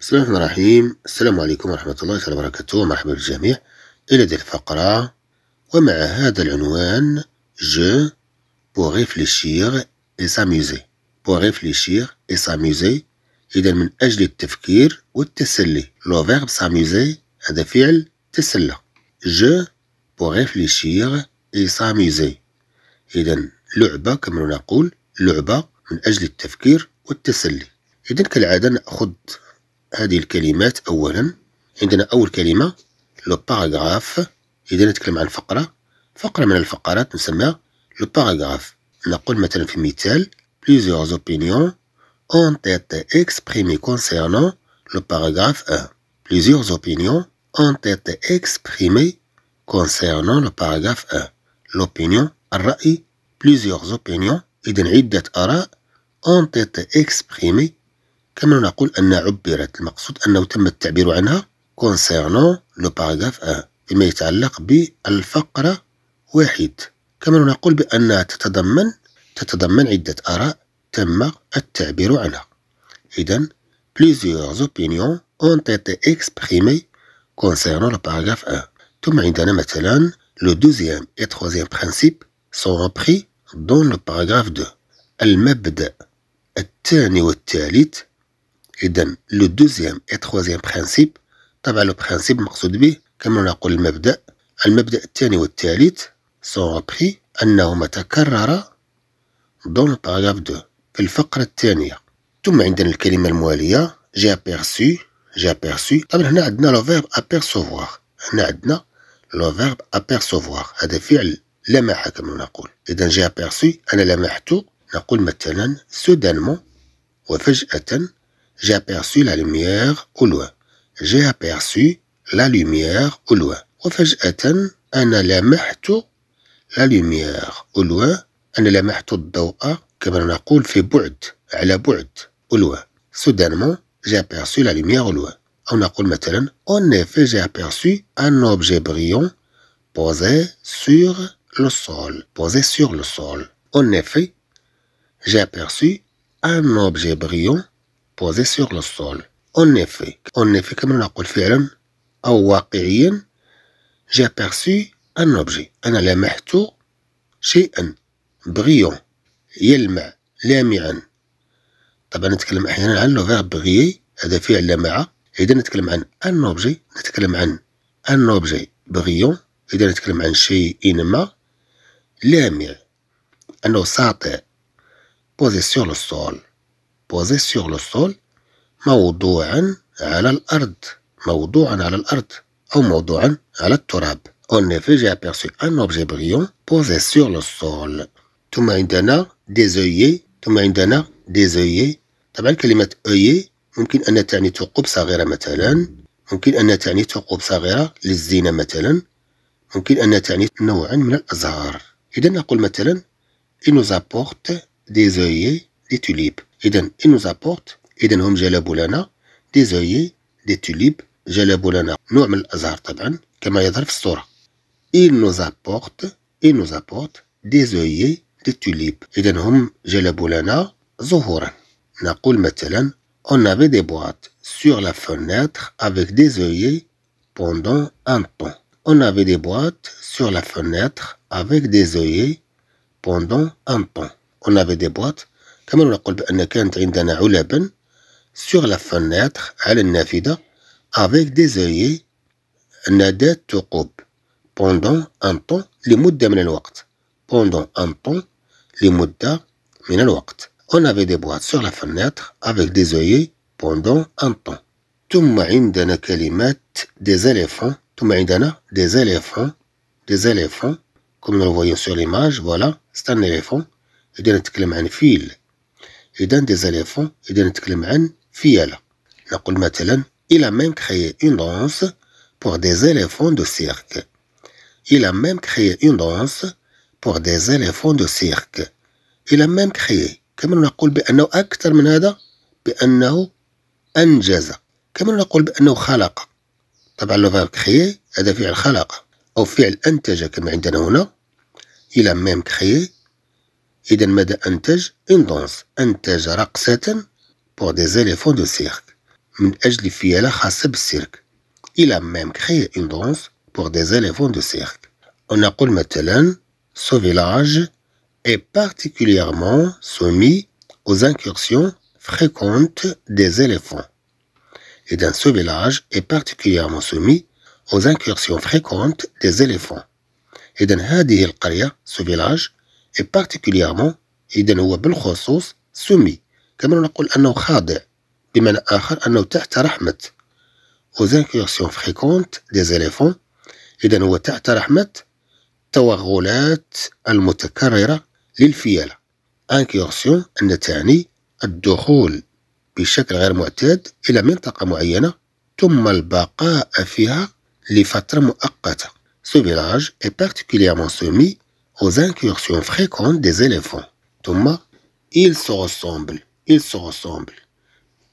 بسم الله الرحمن الرحيم السلام عليكم ورحمة الله تعالى وبركاته مرحبا بالجميع إلى هذه الفقرة ومع هذا العنوان جو pour réfléchir et s'amuser pour réfléchir et s'amuser إذا من أجل التفكير والتسلي لو فيرب s'amuser هذا فعل تسلى جو pour réfléchir et s'amuser إذا لعبة كما نقول لعبة من أجل التفكير والتسلي إذا كالعادة نأخذ هذه الكلمات أولا عندنا أول كلمة لو باراغراف إذا نتكلم عن فقرة فقرة من الفقرات نسمى لو باراغراف نقول مثلا في مثال plusieurs opinions ont été exprimées concernant le paragraphe 1. Plusieurs opinions ont été exprimées concernant le paragraphe 1. L'opinion, الرأي, plusieurs opinions, إذا عدة آراء ont été exprimées كما نقول أن عبرت المقصود أنه تم التعبير عنها كونسيرنون لو باراغراف 1 فيما يتعلق بالفقرة واحد كما نقول بأنها تتضمن تتضمن عدة آراء تم التعبير عنها إذن plusieurs opinions ont été exprimées concernant le paragraphe 1 ثم عندنا مثلا le deuxième et troisième principe sont repris dans le paragraphe 2 المبدأ الثاني والثالث إذا لو دوزيام إي تخوازيام برانسيب طبعا لو برانسيب مقصود به كما نقول المبدأ المبدأ الثاني والثالث سون أبخي أنهما تكررا دون باغاف دو في الفقرة الثانية ثم عندنا الكلمة الموالية جي أبيرسي جي أبيرسي طبعا هنا عندنا لو فيرب أبيرسوفوار هنا عندنا لو فيرب أبيرسوفوار هذا فعل لمح كما نقول إذا جي أبيرسي أنا لمحت نقول مثلا سودانمون وفجأة J'ai aperçu la lumière au loin. J'ai aperçu la lumière au loin. وفجأة أنا لمحت la lumière au loin. أنا لمحت الضوء كما نقول في بعد على بعد au loin. soudainement j'ai aperçu la lumière au loin On dit مثلا en effet j'ai aperçu un objet brillant posé sur le sol posé sur le sol en effet j'ai aperçu un objet brillant بوزي سيغ لو سول اون افي اون افي كما نقول فعلا أو واقعيا جي aperçu ان اوبجي أنا لمحت شيئا بغيون يلمع لامعا طبعا نتكلم أحيانا عن لو فيرب بغيي هذا فعل لمع إذا نتكلم عن ان اوبجي نتكلم عن ان اوبجي بغيون إذا نتكلم عن شيء ما لامع أنه ساطع بوزي سور لو سول posé sur لو sol موضوعا على الأرض موضوعا على الأرض أو موضوعا على التراب اون effet, j'ai aperçu un objet brillant posé sur le sol. ثم عندنا ديزويي ثم عندنا ديزويي طبعا كلمة أويي ممكن أن تعني ثقوب صغيرة مثلا ممكن أن تعني ثقوب صغيرة للزينة مثلا ممكن أن تعني نوعا من الأزهار إذا نقول مثلا Il nous apporte des œillets des tulipes Eden et nous apporte Eden Hom Boulana des œillets, des tulipes, Boulana Nouam Azhar Taban, Kama Yadar Sora. Il nous apporte, il nous apporte des œillets, des tulipes. Eden Hom Boulana Zohoran. Naqul Metalan, on avait des boîtes sur la fenêtre avec des œillets pendant un temps. On avait des boîtes sur la fenêtre avec des œillets pendant un temps. On avait des boîtes كما نقول بأن كانت عندنا علبا sur la fenêtre على النافذة avec des œillets نادات ثقوب pendant un temps لمدة من الوقت pendant un temps لمدة من الوقت on avait des boîtes sur la fenêtre avec des œillets pendant un temps ثم عندنا كلمات des éléphants ثم عندنا des éléphants des éléphants comme nous le voyons sur l'image voilà c'est un éléphant إذا نتكلم عن فيل إذا des éléphants إذا نتكلم عن فيالة نقول مثلا Il a même créé une بوغ pour des éléphants de cirque. Il a même créé une danse pour des éléphants de cirque. Il a même créé كما نقول بأنه أكثر من هذا بأنه أنجز كما نقول بأنه خلق طبعا لو فاب كريي هذا فعل خلق أو فعل أنتج كما عندنا هنا إلى ميم كريي إذا ماذا أنتج؟ pour des éléphants de cirque Il a même créé une danse pour des éléphants de cirque. ونقول مثلا ce village est particulièrement soumis aux incursions fréquentes des éléphants. Et dans ce village est particulièrement soumis aux incursions fréquentes des éléphants. Et dans هذه ce village, et particulièrement إذا هو بالخصوص سمي كما نقول أنه خاضع بمعنى آخر أنه تحت رحمة aux incursions fréquentes des éléphants إذا هو تحت رحمة التوغلات المتكررة للفيلة incursion أن تعني الدخول بشكل غير معتاد إلى منطقة معينة ثم البقاء فيها لفترة مؤقتة. Ce village est particulièrement soumis aux incursions fréquentes des éléphants. Thomas, ils se ressemblent, ils se ressemblent,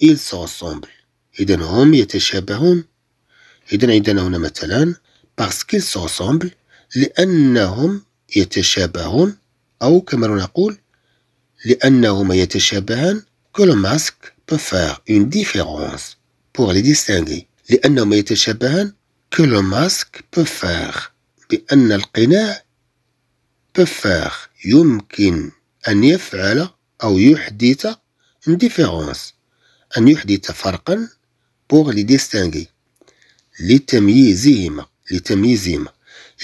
ils se ressemblent. Et des Idena hum yete shabahum. Idena idena huna matalan. Parce qu'ils se ressemblent. Lianna hum yete shabahum. Ou, comme on a dit, Lianna hum yete shabahan. Que le masque peut faire une différence pour les distinguer. Lianna hum yete shabahan. Que le masque peut faire. Lianna al-qina'a. بفاخ يمكن أن يفعل أو يحدث une أن يحدث فرقا pour les distinguer لتمييزهما لتمييزهما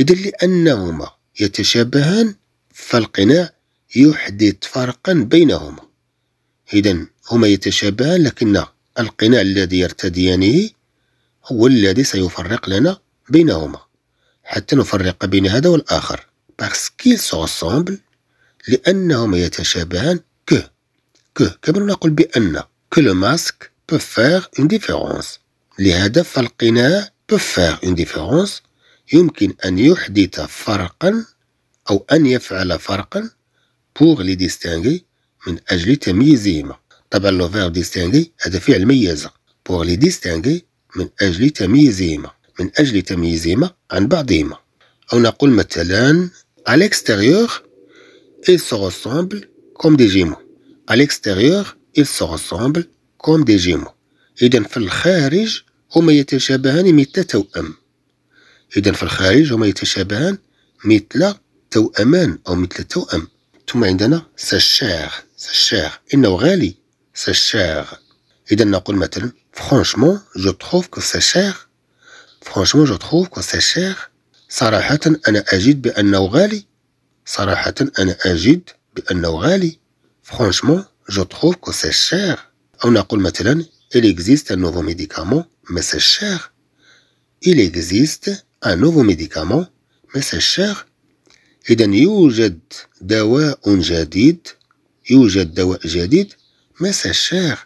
إذا لأنهما يتشابهان فالقناع يحدث فرقا بينهما إذا هما يتشابهان لكن القناع الذي يرتديانه هو الذي سيفرق لنا بينهما حتى نفرق بين هذا والآخر parce qu'ils se ressemblent لأنهم يتشابهان que que كما نقول بأن que le masque peut faire une différence لهذا فالقناع peut faire une différence يمكن أن يحدث فرقا أو أن يفعل فرقا pour les distinguer من أجل تمييزهما طبعا لو فيرب ديستينغي هذا فعل ميز pour les distinguer من أجل تمييزهما من أجل تمييزهما عن بعضهما أو نقول مثلا À l'extérieur, ils se ressemblent comme des gémeaux. À l'extérieur, ils se ressemblent comme des gémeaux. إذا في الخارج هما يتشابهان مثل توأم. إذا في الخارج هما يتشابهان مثل توأمان أو مثل توأم. ثم عندنا سشاغ سشاغ إنه غالي سشاغ. إذا نقول مثلا franchement je trouve que c'est cher franchement je trouve que c'est cher صراحة أنا أجد بأنه غالي صراحة أنا أجد بأنه غالي فرانشمون جو تخوف كو شير أو نقول مثلا إل إكزيست أن نوفو ميديكامون مي سي شير إل إكزيست أن نوفو ميديكامون مي سي شير إذا يوجد دواء جديد يوجد دواء جديد مي سي شير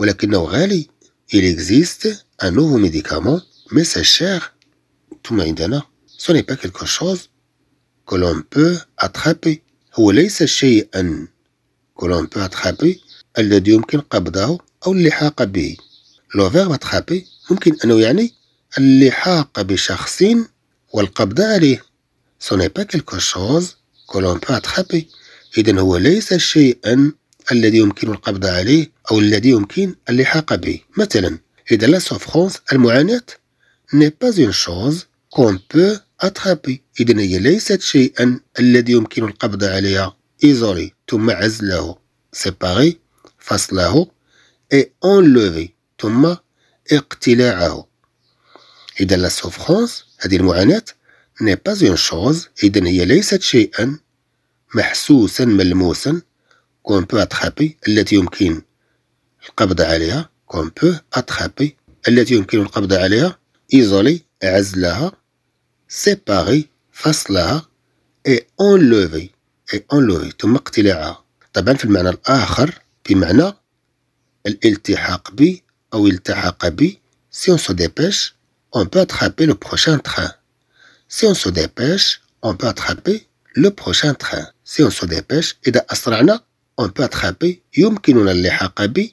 ولكنه غالي إل إكزيست أن نوفو ميديكامون مي سي شير ثم عندنا Ce n'est pas quelque chose que l'on peut attraper هو ليس شيئا que l'on peut attraper الذي يمكن قبضه أو اللحاق به لو فيرب attraper ممكن أنه يعني اللحاق بشخص والقبض عليه ce n'est pas quelque chose que l'on peut attraper إذا هو ليس شيئا الذي يمكن القبض عليه أو الذي يمكن اللحاق به مثلا إذا لا souffrance المعاناة n'est pas une chose qu'on peut أتخابي إذن هي ليست شيئا الذي يمكن القبض عليها إيزولي ثم عزله سيباري فصله إي أنلوفي ثم اقتلاعه إذا لا سوفرونس هذه المعاناة ني باز اون شوز إذا هي ليست شيئا محسوسا ملموسا كون بو اتخابي التي يمكن القبض عليها كون بو اتخابي التي يمكن القبض عليها ايزولي عزلها séparer فصلها et enlever et enlever ثم اقتلاعها طبعا في المعنى الآخر بمعنى الالتحاق ب أو التحق ب si on se dépêche on peut attraper le prochain train si on se dépêche on peut attraper le prochain train si on se dépêche إذا أسرعنا on peut attraper يمكننا اللحاق ب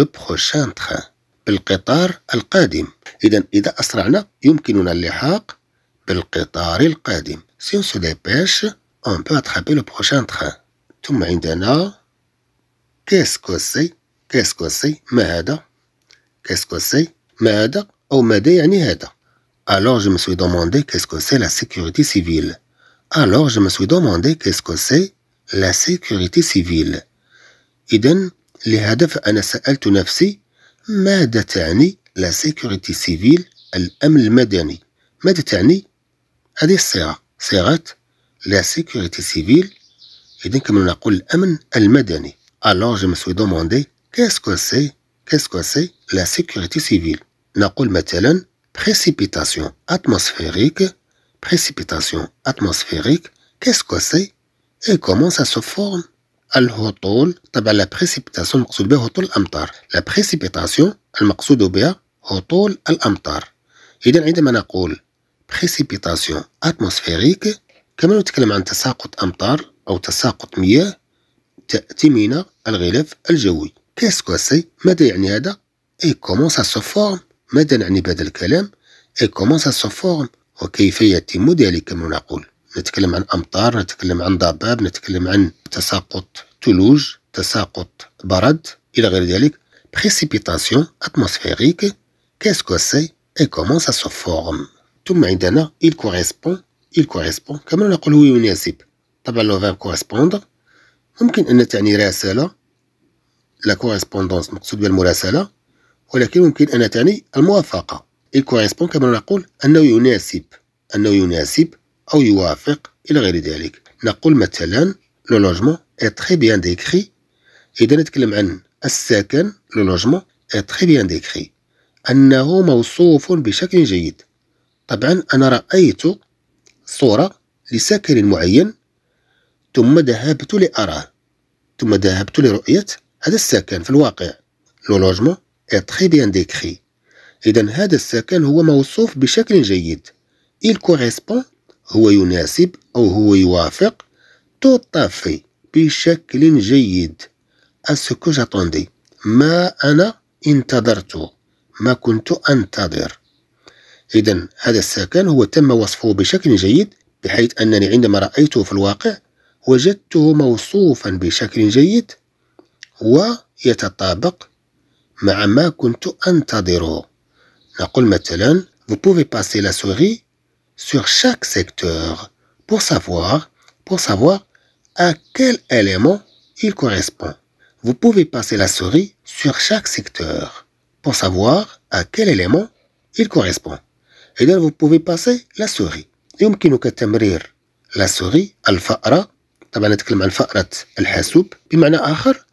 le prochain train بالقطار القادم إذا إذا أسرعنا يمكننا اللحاق Si on se dépêche, on peut attraper le prochain train. ثم عندنا qu'est-ce que c'est qu'est-ce que c'est mais qu'est-ce que c'est mais Alors je me suis demandé qu'est-ce que c'est la sécurité civile. Alors je me suis demandé qu'est-ce que c'est la sécurité civile. les لهدف أنا سألت نفسي ماذا تعني la sécurité civile, الأمن المدني ماذا تعني هذه الصيغة صيغة لا سيكوريتي سيفيل إذن كما نقول الأمن المدني ألوغ جو مسوي دوموندي كاسكو سي كاسكو سي لا سيكوريتي سيفيل نقول مثلا بريسيبيتاسيون أتموسفيريك بريسيبيتاسيون أتموسفيريك كاسكو سي إي كومون سا سو فورم الهطول طبعا لا بريسيبيتاسيون المقصود بها هطول الأمطار لا بريسيبيتاسيون المقصود بها هطول الأمطار إذا عندما نقول بريسيبيتاسيون اتموسفيريك كما نتكلم عن تساقط امطار او تساقط مياه تاتي من الغلاف الجوي كاسكو سي ماذا يعني هذا اي كومون سا سو فورم ماذا نعني بهذا الكلام اي كومون سا سو فورم وكيف يتم ذلك كما نقول نتكلم عن امطار نتكلم عن ضباب نتكلم عن تساقط ثلوج تساقط برد الى غير ذلك بريسيبيتاسيون اتموسفيريك كاسكو سي اي كومون سا سو فورم ثم عندنا il correspond il correspond كما نقول هو يناسب طبعا لو فيرب كوريسبوند ممكن أن تعني رسالة لا كوريسبوندونس مقصود بها المراسلة ولكن ممكن أن تعني الموافقة il correspond كما نقول أنه يناسب أنه يناسب أو يوافق إلى غير ذلك نقول مثلا لو لوجمون اي تري بيان ديكري إذا نتكلم عن السكن لو لوجمون اي تري بيان ديكري أنه موصوف بشكل جيد طبعا أنا رأيت صورة لساكن معين ثم ذهبت لأراه ثم ذهبت لرؤية هذا السكن في الواقع لو لوجمون اي تري بيان ديكري إذا هذا السكن هو موصوف بشكل جيد il correspond هو يناسب أو هو يوافق تو طافي بشكل جيد اسكو جاتوندي ما أنا انتظرت ما كنت أنتظر إذا هذا السكن هو تم وصفه بشكل جيد بحيث أنني عندما رأيته في الواقع وجدته موصوفا بشكل جيد ويتطابق مع ما كنت أنتظره نقول مثلا Vous pouvez passer la souris sur chaque secteur pour savoir, pour savoir à quel élément il correspond. Vous pouvez passer la souris sur chaque secteur pour savoir à quel élément il correspond. إذا eh vous pouvez passer la souris يمكنك تمرير لا سوري الفأرة طبعا نتكلم عن فأرة الحاسوب بمعنى آخر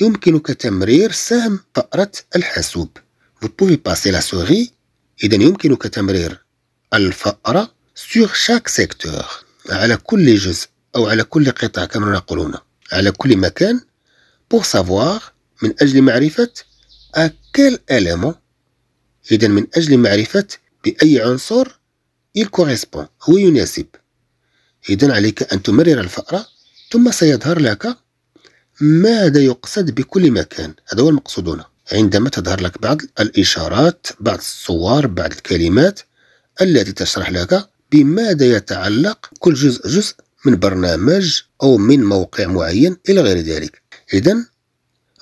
يمكنك تمرير سهم فأرة الحاسوب vous pouvez passer la souris إذا يمكنك تمرير الفأرة sur chaque secteur على كل جزء أو على كل قطع كما نقولون على كل مكان pour savoir من أجل معرفة à quel élément إذا من أجل معرفة بأي عنصر il correspond هو يناسب إذا عليك أن تمرر الفأرة ثم سيظهر لك ماذا يقصد بكل مكان هذا هو المقصود هنا عندما تظهر لك بعض الإشارات بعض الصور بعض الكلمات التي تشرح لك بماذا يتعلق كل جزء جزء من برنامج أو من موقع معين إلى غير ذلك إذا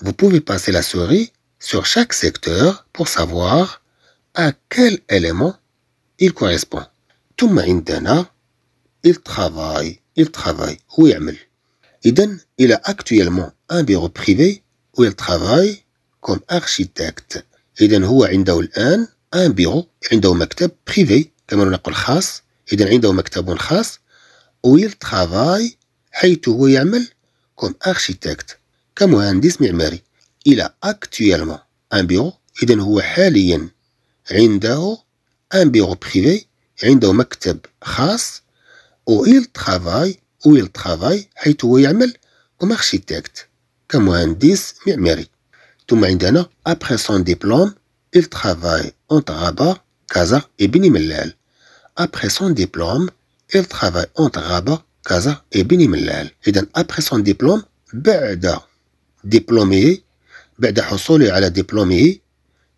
vous pouvez passer la souris sur chaque secteur pour savoir à quel élément il correspond ثم عندنا il travaille il travaille هو يعمل إذا il a actuellement un bureau privé où il travaille comme architecte إذا هو عنده الآن ان بيرو عنده مكتب بريفي كما نقول خاص إذا عنده مكتب خاص ويل ترافاي حيث هو يعمل كوم اركيتكت كمهندس معماري الى اكتويلمون ان بيرو إذا هو حاليا عنده ان بيرو بريفي عنده مكتب خاص و il travaille و il travaille حيث هو يعمل كوم اركيتكت كمهندس معماري ثم عندنا après son diplôme il travaille entre Rabat Casa et Beni Mellal après son diplôme il travaille entre Rabat Casa et Beni Mellal اذا après son diplôme بعد دبلومي بعد حصوله على دبلومه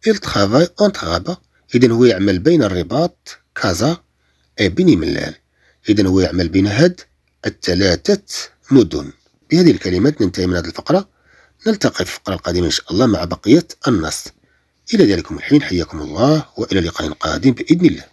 il travaille entre Rabat إذا هو يعمل بين الرباط كازا بني ملال إذا هو يعمل بين هاد الثلاثة مدن بهذه الكلمات ننتهي من هذه الفقرة نلتقي في الفقرة القادمة إن شاء الله مع بقية النص إلى ذلكم الحين حياكم الله وإلى لقاء قادم بإذن الله